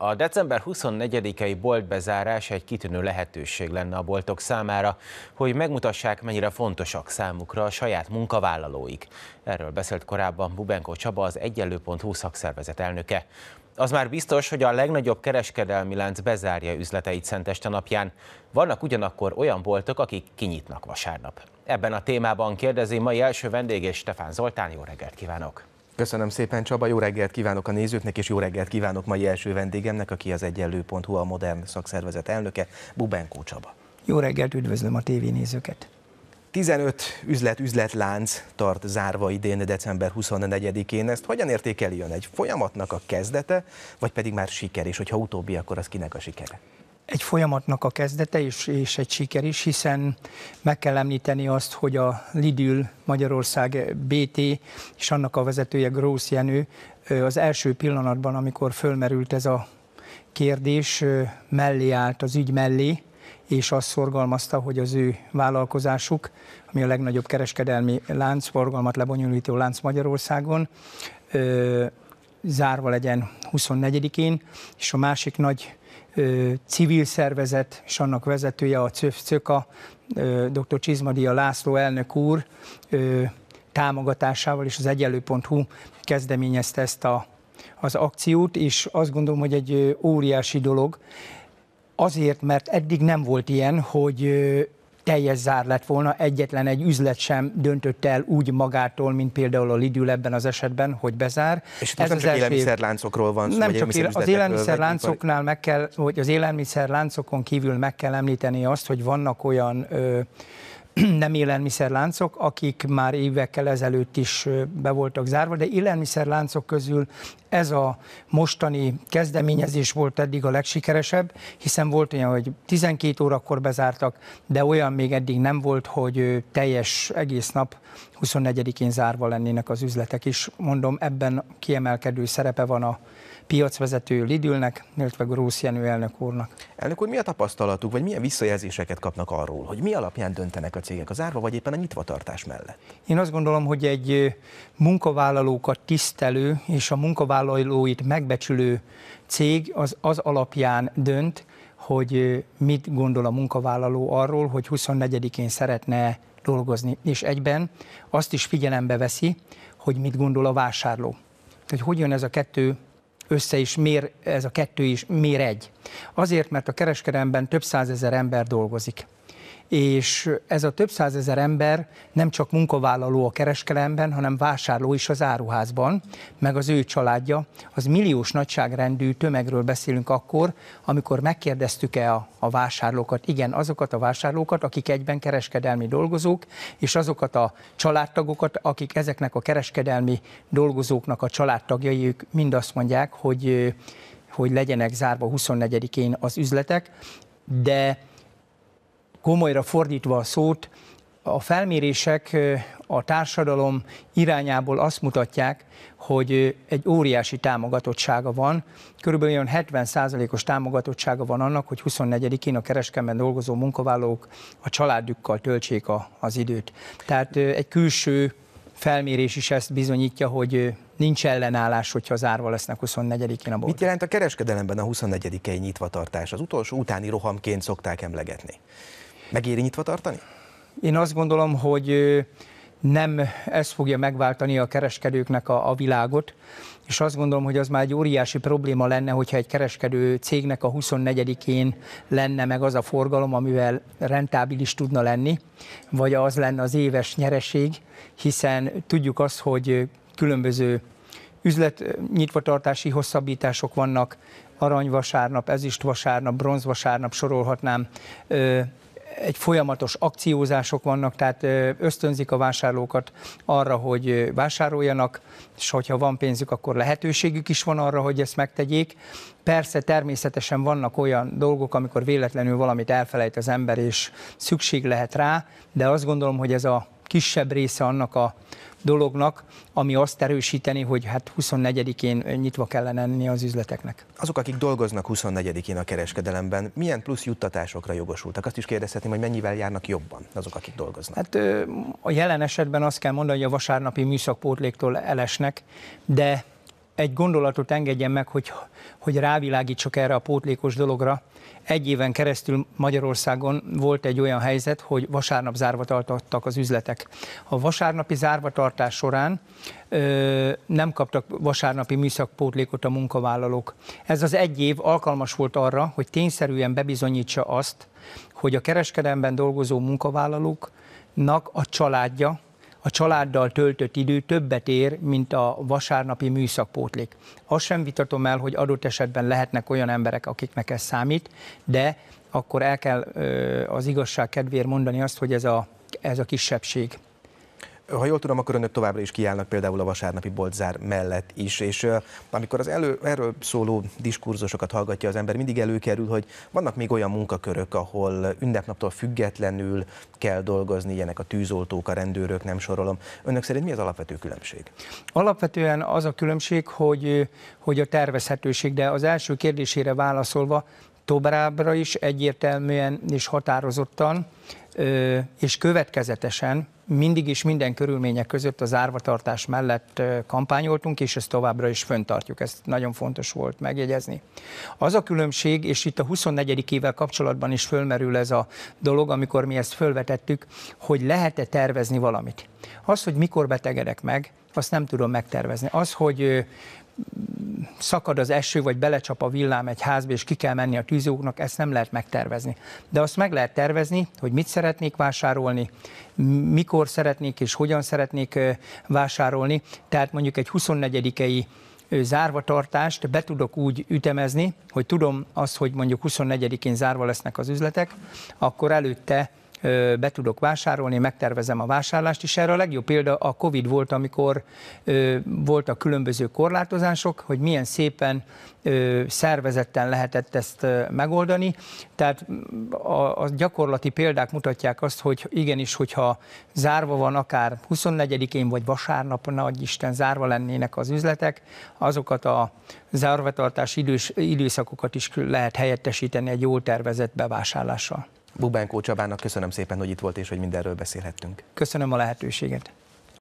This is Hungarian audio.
A december 24-i boltbezárás egy kitűnő lehetőség lenne a boltok számára, hogy megmutassák, mennyire fontosak számukra a saját munkavállalóik. Erről beszélt korábban Bubenko Csaba, az Egyenlő.hu szakszervezet elnöke. Az már biztos, hogy a legnagyobb kereskedelmi lánc bezárja üzleteit Szenteste napján. Vannak ugyanakkor olyan boltok, akik kinyitnak vasárnap. Ebben a témában kérdezi mai első vendég és Stefán Zoltán. Jó reggelt kívánok! Köszönöm szépen Csaba, jó reggelt kívánok a nézőknek, és jó reggelt kívánok mai első vendégemnek, aki az egyenlő.hu a Modern Szakszervezet elnöke, Bubenkó Csaba. Jó reggelt, üdvözlöm a tévénézőket. 15 üzlet üzletlánc tart zárva idén december 24-én. Ezt hogyan értékeli ön? Egy folyamatnak a kezdete, vagy pedig már siker? És hogyha utóbbi, akkor az kinek a sikere? egy folyamatnak a kezdete és, és egy siker is, hiszen meg kell említeni azt, hogy a Lidl Magyarország BT és annak a vezetője Grósz Jenő az első pillanatban, amikor fölmerült ez a kérdés, mellé állt az ügy mellé, és azt szorgalmazta, hogy az ő vállalkozásuk, ami a legnagyobb kereskedelmi lánc, forgalmat lebonyolító lánc Magyarországon, zárva legyen 24-én, és a másik nagy civil szervezet és annak vezetője a CÖFCÖKA, dr. Csizmadia László elnök úr támogatásával és az egyelő.hu kezdeményezte ezt a, az akciót, és azt gondolom, hogy egy óriási dolog, azért, mert eddig nem volt ilyen, hogy teljes zár lett volna, egyetlen egy üzlet sem döntött el úgy magától, mint például a Lidl ebben az esetben, hogy bezár. És Ez nem csak élelmiszerláncokról van szó, nem csak élelmiszer az élelmiszerláncoknál meg kell, hogy az élelmiszerláncokon kívül meg kell említeni azt, hogy vannak olyan ö, nem élelmiszerláncok, akik már évekkel ezelőtt is be voltak zárva, de élelmiszerláncok közül ez a mostani kezdeményezés volt eddig a legsikeresebb, hiszen volt olyan, hogy 12 órakor bezártak, de olyan még eddig nem volt, hogy teljes egész nap 24-én zárva lennének az üzletek is. Mondom, ebben kiemelkedő szerepe van a piacvezető Lidülnek, illetve Grósz Jenő elnök úrnak. Elnök úr, mi a tapasztalatuk, vagy milyen visszajelzéseket kapnak arról, hogy mi alapján döntenek a cégek az árva, vagy éppen a nyitvatartás mellett? Én azt gondolom, hogy egy munkavállalókat tisztelő és a munkavállalókat munkavállalóit megbecsülő cég az, az alapján dönt, hogy mit gondol a munkavállaló arról, hogy 24-én szeretne dolgozni, és egyben azt is figyelembe veszi, hogy mit gondol a vásárló. Hogy hogy jön ez a kettő össze, és mér ez a kettő is mér egy. Azért, mert a kereskedelemben több százezer ember dolgozik és ez a több százezer ember nem csak munkavállaló a kereskelemben, hanem vásárló is az áruházban, meg az ő családja. Az milliós nagyságrendű tömegről beszélünk akkor, amikor megkérdeztük-e a, a vásárlókat, igen, azokat a vásárlókat, akik egyben kereskedelmi dolgozók, és azokat a családtagokat, akik ezeknek a kereskedelmi dolgozóknak a családtagjai, ők mind azt mondják, hogy hogy legyenek zárva 24-én az üzletek, de komolyra fordítva a szót, a felmérések a társadalom irányából azt mutatják, hogy egy óriási támogatottsága van. Körülbelül olyan 70%-os támogatottsága van annak, hogy 24-én a kereskedelmen dolgozó munkavállalók a családjukkal töltsék a, az időt. Tehát egy külső felmérés is ezt bizonyítja, hogy nincs ellenállás, hogyha zárva lesznek 24-én a bolt. Mit jelent a kereskedelemben a 24-i nyitvatartás? Az utolsó utáni rohamként szokták emlegetni. Megéri nyitva tartani? Én azt gondolom, hogy nem ez fogja megváltani a kereskedőknek a, a világot, és azt gondolom, hogy az már egy óriási probléma lenne, hogyha egy kereskedő cégnek a 24-én lenne meg az a forgalom, amivel rentábilis tudna lenni, vagy az lenne az éves nyereség, hiszen tudjuk azt, hogy különböző üzlet nyitvatartási hosszabbítások vannak, aranyvasárnap, ezüstvasárnap, bronzvasárnap sorolhatnám, egy folyamatos akciózások vannak, tehát ösztönzik a vásárlókat arra, hogy vásároljanak, és hogyha van pénzük, akkor lehetőségük is van arra, hogy ezt megtegyék. Persze természetesen vannak olyan dolgok, amikor véletlenül valamit elfelejt az ember, és szükség lehet rá, de azt gondolom, hogy ez a kisebb része annak a dolognak, ami azt erősíteni, hogy hát 24-én nyitva kellene lenni az üzleteknek. Azok, akik dolgoznak 24-én a kereskedelemben, milyen plusz juttatásokra jogosultak? Azt is kérdezhetném, hogy mennyivel járnak jobban azok, akik dolgoznak. Hát a jelen esetben azt kell mondani, hogy a vasárnapi műszakpótléktól elesnek, de egy gondolatot engedjen meg, hogy, hogy rávilágítsak erre a pótlékos dologra. Egy éven keresztül Magyarországon volt egy olyan helyzet, hogy vasárnap zárva tartottak az üzletek. A vasárnapi zárvatartás során ö, nem kaptak vasárnapi műszakpótlékot a munkavállalók. Ez az egy év alkalmas volt arra, hogy tényszerűen bebizonyítsa azt, hogy a kereskedelemben dolgozó munkavállalóknak a családja, a családdal töltött idő többet ér, mint a vasárnapi műszakpótlék. Azt sem vitatom el, hogy adott esetben lehetnek olyan emberek, akiknek ez számít, de akkor el kell az igazság kedvéért mondani azt, hogy ez a, ez a kisebbség ha jól tudom, akkor önök továbbra is kiállnak például a vasárnapi boltzár mellett is, és amikor az elő, erről szóló diskurzusokat hallgatja az ember, mindig előkerül, hogy vannak még olyan munkakörök, ahol ünnepnaptól függetlenül kell dolgozni, ilyenek a tűzoltók, a rendőrök, nem sorolom. Önök szerint mi az alapvető különbség? Alapvetően az a különbség, hogy, hogy a tervezhetőség, de az első kérdésére válaszolva továbbra is egyértelműen és határozottan és következetesen mindig is minden körülmények között az árvatartás mellett kampányoltunk, és ezt továbbra is föntartjuk. Ezt nagyon fontos volt megjegyezni. Az a különbség, és itt a 24. ével kapcsolatban is fölmerül ez a dolog, amikor mi ezt fölvetettük, hogy lehet-e tervezni valamit. Az, hogy mikor betegedek meg, azt nem tudom megtervezni. Az, hogy szakad az eső, vagy belecsap a villám egy házba, és ki kell menni a tűzoltóknak, ezt nem lehet megtervezni. De azt meg lehet tervezni, hogy mit szeretnék vásárolni, mikor szeretnék és hogyan szeretnék vásárolni. Tehát mondjuk egy 24-i zárva tartást be tudok úgy ütemezni, hogy tudom azt, hogy mondjuk 24-én zárva lesznek az üzletek, akkor előtte be tudok vásárolni, megtervezem a vásárlást, és erre a legjobb példa a Covid volt, amikor voltak különböző korlátozások, hogy milyen szépen szervezetten lehetett ezt megoldani. Tehát mm, a, gyakorlati példák mutatják azt, hogy igenis, hogyha zárva van akár 24-én vagy vasárnap, nagy Isten zárva lennének az üzletek, azokat a zárvatartási idős, időszakokat is lehet helyettesíteni egy jól tervezett bevásárlással. Bubánkó Csabának köszönöm szépen, hogy itt volt és hogy mindenről beszélhettünk. Köszönöm a lehetőséget.